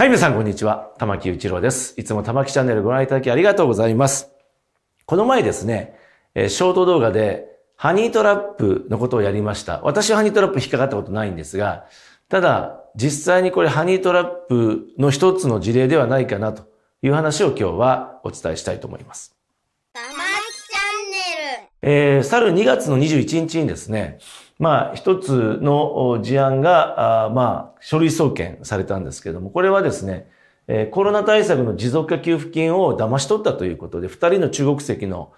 はい、皆さんこんにちは。玉木一郎です。いつも玉木チャンネルご覧いただきありがとうございます。この前ですね、えショート動画でハニートラップのことをやりました。私はハニートラップ引っかかったことないんですが、ただ、実際にこれハニートラップの一つの事例ではないかなという話を今日はお伝えしたいと思います。玉木チャンネル。えー、去る2月の21日にですね、まあ、一つの事案が、まあ、書類送検されたんですけれども、これはですね、コロナ対策の持続化給付金を騙し取ったということで、二人の中国籍の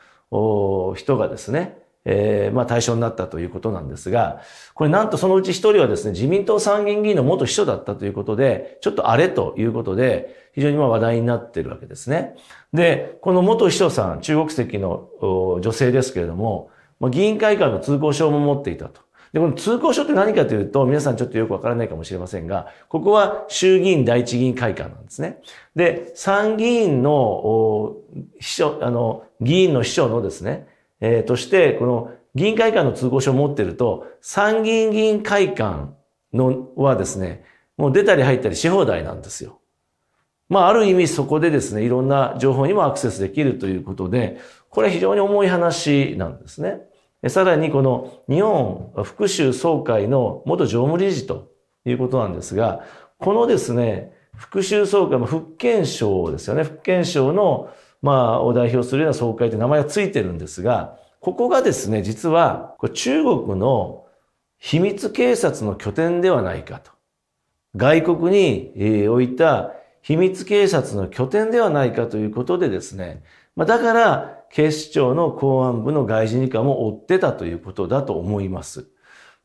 人がですね、えー、まあ対象になったということなんですが、これなんとそのうち一人はですね、自民党参議院議員の元秘書だったということで、ちょっとあれということで、非常にまあ話題になっているわけですね。で、この元秘書さん、中国籍の女性ですけれども、議員会館の通行証も持っていたと。で、この通行証って何かというと、皆さんちょっとよくわからないかもしれませんが、ここは衆議院第一議員会館なんですね。で、参議院の、秘書、あの、議員の秘書のですね、えー、として、この議員会館の通行証を持ってると、参議院議員会館のはですね、もう出たり入ったりし放題なんですよ。まあ、ある意味そこでですね、いろんな情報にもアクセスできるということで、これは非常に重い話なんですね。さらにこの日本復讐総会の元常務理事ということなんですが、このですね、復讐総会、福建省ですよね。福建省の、まあ、を代表するような総会って名前がついてるんですが、ここがですね、実は中国の秘密警察の拠点ではないかと。外国に、え置いた秘密警察の拠点ではないかということでですね、まあ、だから警視庁の公安部の外事二課も追ってたということだと思います。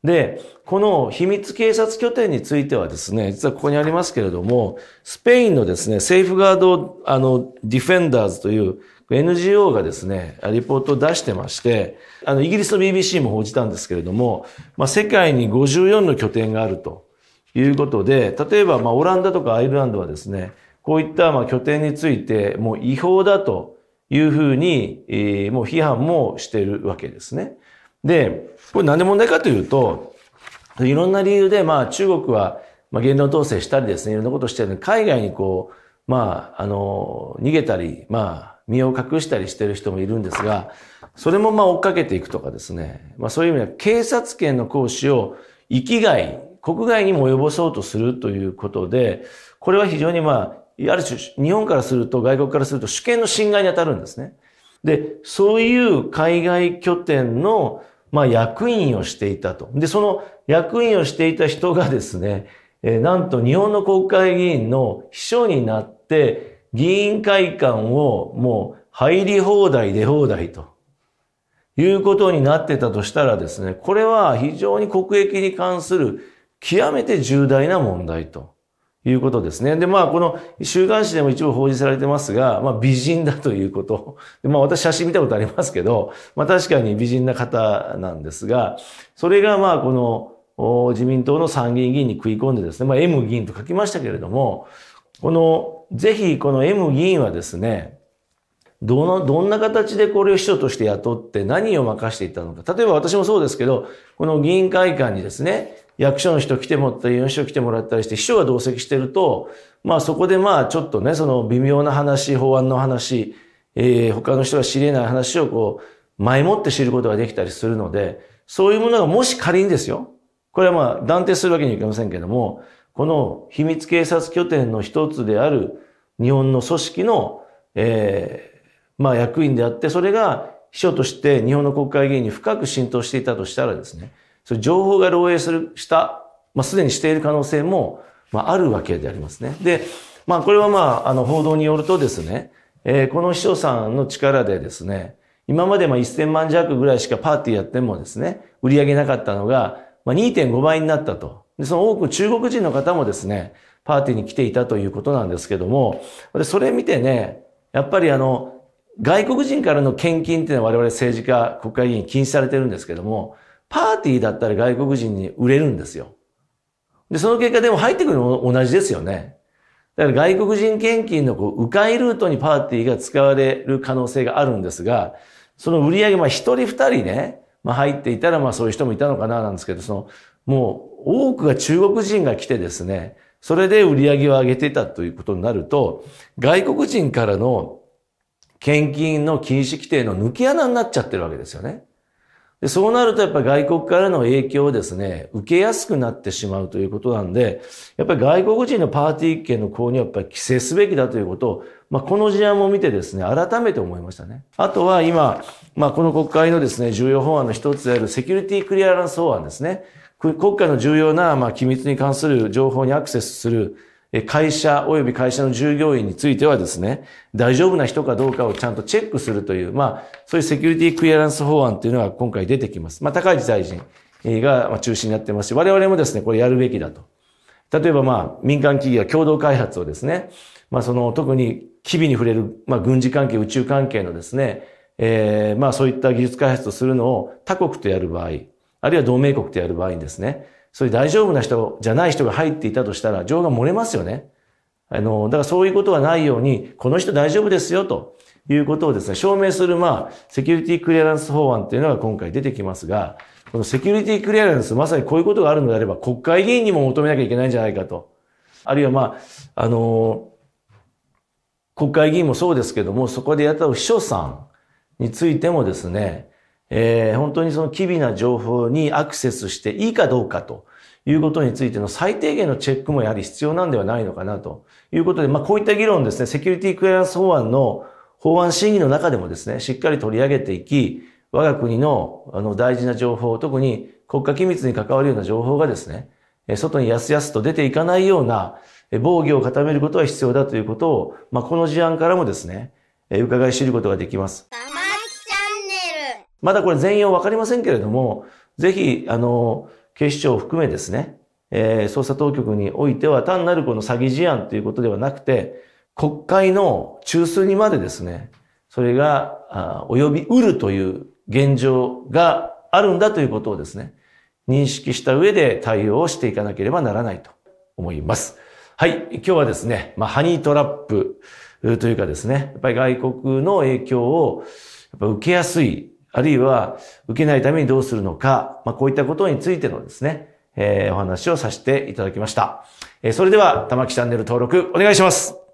で、この秘密警察拠点についてはですね、実はここにありますけれども、スペインのですね、セーフガード、あの、ディフェンダーズという NGO がですね、リポートを出してまして、あの、イギリスの BBC も報じたんですけれども、まあ、世界に54の拠点があるということで、例えば、まあ、オランダとかアイルランドはですね、こういった、まあ、拠点について、もう違法だと、いうふうに、えー、もう批判もしてるわけですね。で、これなんで問題かというと、いろんな理由で、まあ中国は、まあ、言論統制したりですね、いろんなことをしてる海外にこう、まあ、あの、逃げたり、まあ、身を隠したりしてる人もいるんですが、それもまあ追っかけていくとかですね、まあそういう意味では警察権の行使を域外、国外にも及ぼそうとするということで、これは非常にまあある種、日本からすると、外国からすると主権の侵害に当たるんですね。で、そういう海外拠点の、まあ、役員をしていたと。で、その役員をしていた人がですね、えー、なんと日本の国会議員の秘書になって、議員会館をもう入り放題出放題ということになってたとしたらですね、これは非常に国益に関する極めて重大な問題ということですね。で、まあ、この週刊誌でも一応報じされてますが、まあ、美人だということ。でまあ、私写真見たことありますけど、まあ、確かに美人な方なんですが、それが、まあ、この、自民党の参議院議員に食い込んでですね、まあ、M 議員と書きましたけれども、この、ぜひこの M 議員はですね、どの、どんな形でこれを秘書として雇って何を任していたのか。例えば私もそうですけど、この議員会館にですね、役所の人来てもらったり、4人来てもらったりして、秘書が同席してると、まあそこでまあちょっとね、その微妙な話、法案の話、えー、他の人が知り得ない話をこう、前もって知ることができたりするので、そういうものがもし仮にですよ、これはまあ断定するわけにはいけませんけども、この秘密警察拠点の一つである日本の組織の、ええー、まあ役員であって、それが秘書として日本の国会議員に深く浸透していたとしたらですね、その情報が漏洩する、した、まあ、すでにしている可能性も、まあ、あるわけでありますね。で、まあ、これはまあ、あの、報道によるとですね、えー、この秘書さんの力でですね、今までまあ1000万弱ぐらいしかパーティーやってもですね、売り上げなかったのが、まあ、2.5倍になったと。で、その多く中国人の方もですね、パーティーに来ていたということなんですけども、でそれ見てね、やっぱりあの、外国人からの献金っていうのは我々政治家、国会議員禁止されてるんですけども、パーティーだったら外国人に売れるんですよ。で、その結果でも入ってくるのも同じですよね。だから外国人献金のこう迂回ルートにパーティーが使われる可能性があるんですが、その売り上げ、まあ一人二人ね、まあ入っていたらまあそういう人もいたのかななんですけど、その、もう多くが中国人が来てですね、それで売り上げを上げていたということになると、外国人からの献金の禁止規定の抜け穴になっちゃってるわけですよね。でそうなるとやっぱり外国からの影響をですね、受けやすくなってしまうということなんで、やっぱり外国人のパーティー券の購入はやっぱり規制すべきだということを、まあ、この事案も見てですね、改めて思いましたね。あとは今、まあ、この国会のですね、重要法案の一つであるセキュリティクリアランス法案ですね。国家の重要な、まあ、機密に関する情報にアクセスする会社及び会社の従業員についてはですね、大丈夫な人かどうかをちゃんとチェックするという、まあ、そういうセキュリティクリアランス法案というのが今回出てきます。まあ、高市大臣が中心になってますし、我々もですね、これやるべきだと。例えばまあ、民間企業共同開発をですね、まあ、その、特に機微に触れる、まあ、軍事関係、宇宙関係のですね、えー、まあ、そういった技術開発をするのを他国とやる場合、あるいは同盟国とやる場合にですね、そういう大丈夫な人じゃない人が入っていたとしたら、情が漏れますよね。あの、だからそういうことはないように、この人大丈夫ですよ、ということをですね、証明する、まあ、セキュリティクリアランス法案っていうのが今回出てきますが、このセキュリティクリアランス、まさにこういうことがあるのであれば、国会議員にも求めなきゃいけないんじゃないかと。あるいはまあ、あの、国会議員もそうですけども、そこでやった秘書さんについてもですね、えー、本当にその機微な情報にアクセスしていいかどうかということについての最低限のチェックもやはり必要なんではないのかなということで、まあ、こういった議論ですね、セキュリティクエアランス法案の法案審議の中でもですね、しっかり取り上げていき、我が国のあの大事な情報、特に国家機密に関わるような情報がですね、外にやすやすと出ていかないような防御を固めることは必要だということを、まあ、この事案からもですね、伺い知ることができます。まだこれ全容わかりませんけれども、ぜひ、あの、警視庁を含めですね、えー、捜査当局においては単なるこの詐欺事案ということではなくて、国会の中枢にまでですね、それが、あ及びうるという現状があるんだということをですね、認識した上で対応をしていかなければならないと思います。はい。今日はですね、まあ、ハニートラップというかですね、やっぱり外国の影響をやっぱ受けやすいあるいは受けないためにどうするのか、まあ、こういったことについてのですね、えー、お話をさせていただきました。えー、それでは、玉木チャンネル登録お願いします。